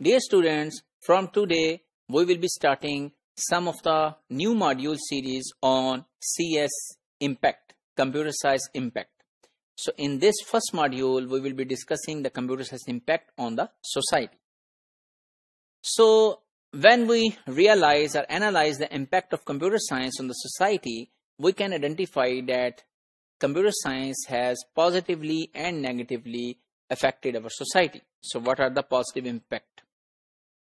Dear students, from today we will be starting some of the new module series on CS Impact, Computer Science Impact. So in this first module, we will be discussing the computer science impact on the society. So when we realize or analyze the impact of computer science on the society, we can identify that computer science has positively and negatively affected our society. So what are the positive impact?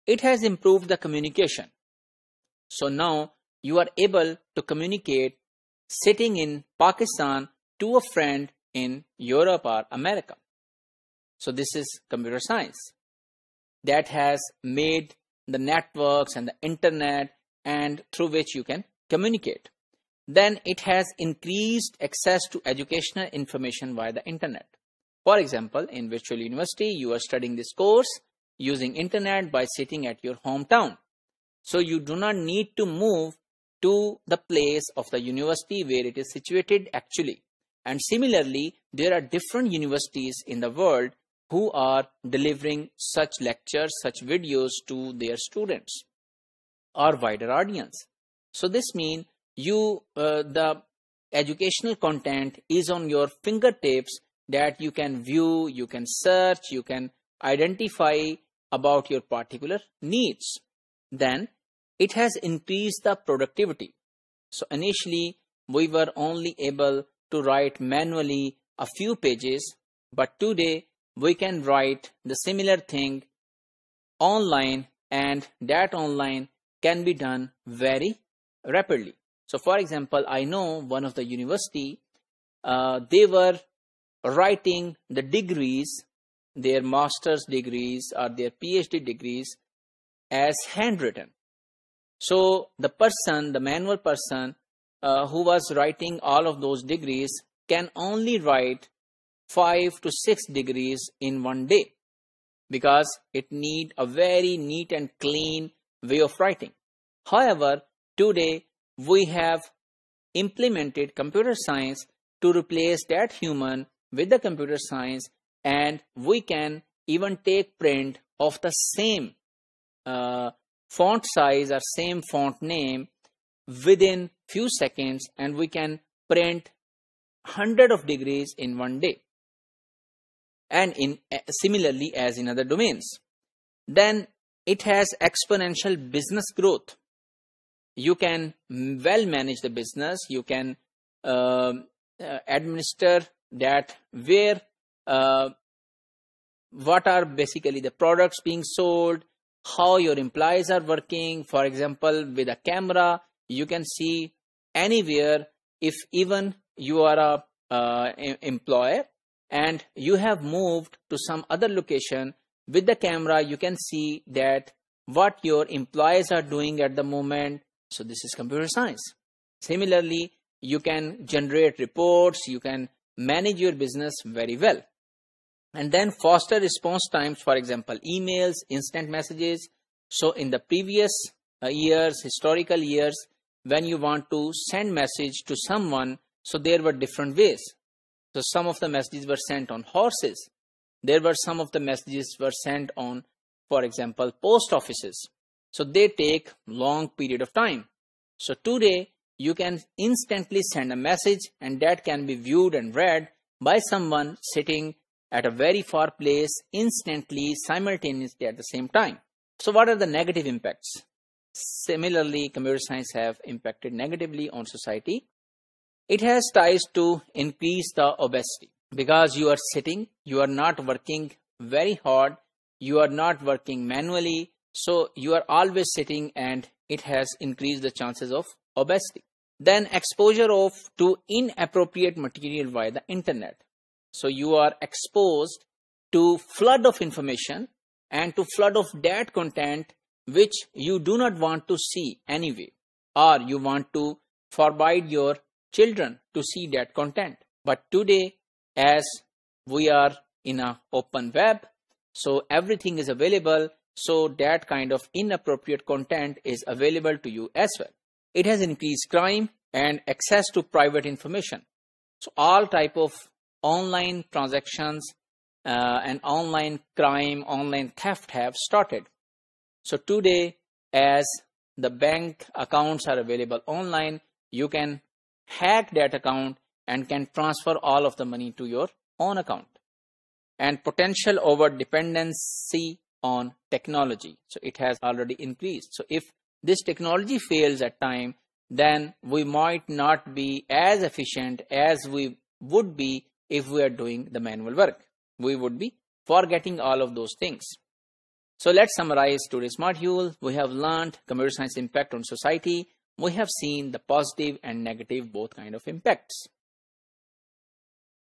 it has improved the communication. So now you are able to communicate sitting in Pakistan to a friend in Europe or America. So this is computer science that has made the networks and the internet and through which you can communicate. Then it has increased access to educational information via the internet. For example, in virtual university, you are studying this course using internet by sitting at your hometown. So you do not need to move to the place of the university where it is situated actually. And similarly, there are different universities in the world who are delivering such lectures, such videos to their students or wider audience. So this means you uh, the educational content is on your fingertips that you can view, you can search, you can identify about your particular needs. Then it has increased the productivity. So initially we were only able to write manually a few pages, but today we can write the similar thing online and that online can be done very rapidly. So for example, I know one of the university, uh, they were writing the degrees their master's degrees or their PhD degrees as handwritten. So the person, the manual person uh, who was writing all of those degrees can only write five to six degrees in one day because it need a very neat and clean way of writing. However, today we have implemented computer science to replace that human with the computer science and we can even take print of the same uh, font size or same font name within few seconds and we can print hundred of degrees in one day and in uh, similarly as in other domains then it has exponential business growth you can well manage the business you can um, uh, administer that where uh, what are basically the products being sold, how your employees are working. For example, with a camera, you can see anywhere if even you are a uh, employer and you have moved to some other location with the camera you can see that what your employees are doing at the moment so this is computer science similarly you can generate reports you can manage your business very well and then faster response times for example emails instant messages so in the previous uh, years historical years when you want to send message to someone so there were different ways so some of the messages were sent on horses there were some of the messages were sent on for example post offices so they take long period of time so today you can instantly send a message and that can be viewed and read by someone sitting at a very far place instantly, simultaneously at the same time. So what are the negative impacts? Similarly, computer science have impacted negatively on society. It has ties to increase the obesity because you are sitting, you are not working very hard, you are not working manually. So you are always sitting and it has increased the chances of obesity. Then exposure of to inappropriate material via the internet. So you are exposed to flood of information and to flood of that content which you do not want to see anyway or you want to forbid your children to see that content. But today as we are in an open web so everything is available so that kind of inappropriate content is available to you as well. It has increased crime and access to private information. So all type of online transactions uh, and online crime, online theft have started. So today, as the bank accounts are available online, you can hack that account and can transfer all of the money to your own account. And potential over dependency on technology. So it has already increased. So if this technology fails at time, then we might not be as efficient as we would be if we are doing the manual work. We would be forgetting all of those things. So let's summarize today's module. We have learned computer science impact on society. We have seen the positive and negative both kind of impacts.